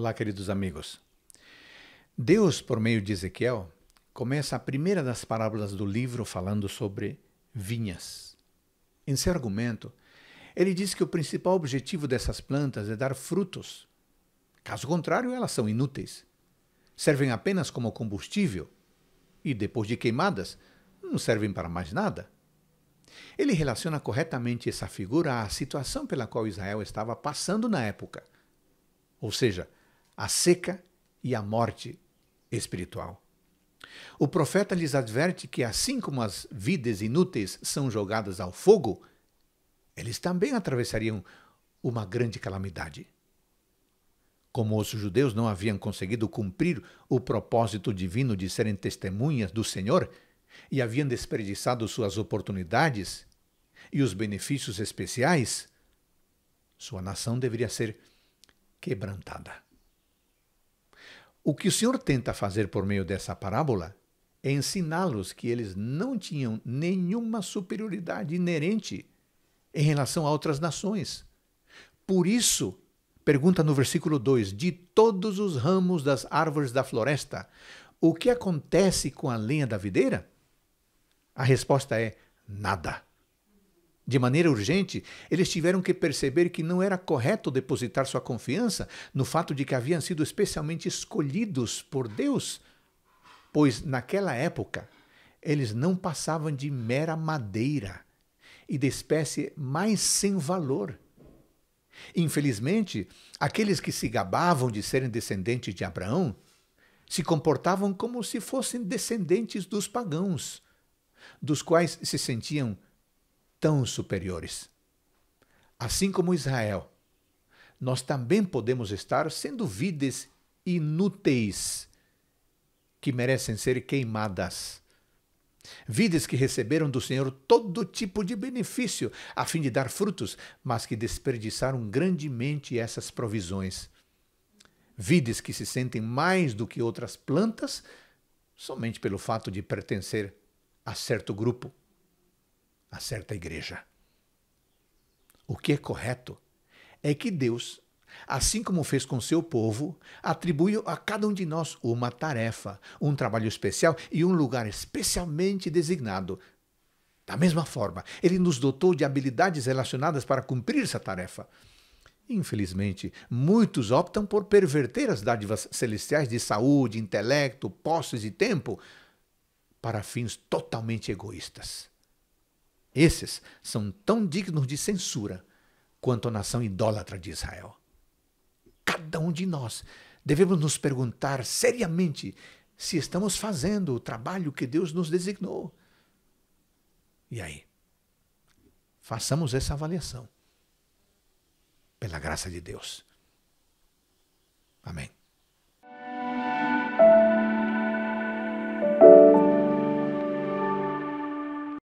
Olá, queridos amigos. Deus, por meio de Ezequiel, começa a primeira das parábolas do livro falando sobre vinhas. Em seu argumento, ele diz que o principal objetivo dessas plantas é dar frutos. Caso contrário, elas são inúteis. Servem apenas como combustível e, depois de queimadas, não servem para mais nada. Ele relaciona corretamente essa figura à situação pela qual Israel estava passando na época. Ou seja, a seca e a morte espiritual. O profeta lhes adverte que, assim como as vidas inúteis são jogadas ao fogo, eles também atravessariam uma grande calamidade. Como os judeus não haviam conseguido cumprir o propósito divino de serem testemunhas do Senhor e haviam desperdiçado suas oportunidades e os benefícios especiais, sua nação deveria ser quebrantada. O que o Senhor tenta fazer por meio dessa parábola é ensiná-los que eles não tinham nenhuma superioridade inerente em relação a outras nações. Por isso, pergunta no versículo 2: De todos os ramos das árvores da floresta, o que acontece com a lenha da videira? A resposta é: nada de maneira urgente, eles tiveram que perceber que não era correto depositar sua confiança no fato de que haviam sido especialmente escolhidos por Deus, pois naquela época eles não passavam de mera madeira e de espécie mais sem valor. Infelizmente, aqueles que se gabavam de serem descendentes de Abraão se comportavam como se fossem descendentes dos pagãos, dos quais se sentiam tão superiores. Assim como Israel, nós também podemos estar sendo vidas inúteis que merecem ser queimadas. vides que receberam do Senhor todo tipo de benefício, a fim de dar frutos, mas que desperdiçaram grandemente essas provisões. Vides que se sentem mais do que outras plantas somente pelo fato de pertencer a certo grupo a certa igreja. O que é correto é que Deus, assim como fez com seu povo, atribui a cada um de nós uma tarefa, um trabalho especial e um lugar especialmente designado. Da mesma forma, ele nos dotou de habilidades relacionadas para cumprir essa tarefa. Infelizmente, muitos optam por perverter as dádivas celestiais de saúde, intelecto, posses e tempo para fins totalmente egoístas. Esses são tão dignos de censura quanto a nação idólatra de Israel. Cada um de nós devemos nos perguntar seriamente se estamos fazendo o trabalho que Deus nos designou. E aí? Façamos essa avaliação. Pela graça de Deus. Amém.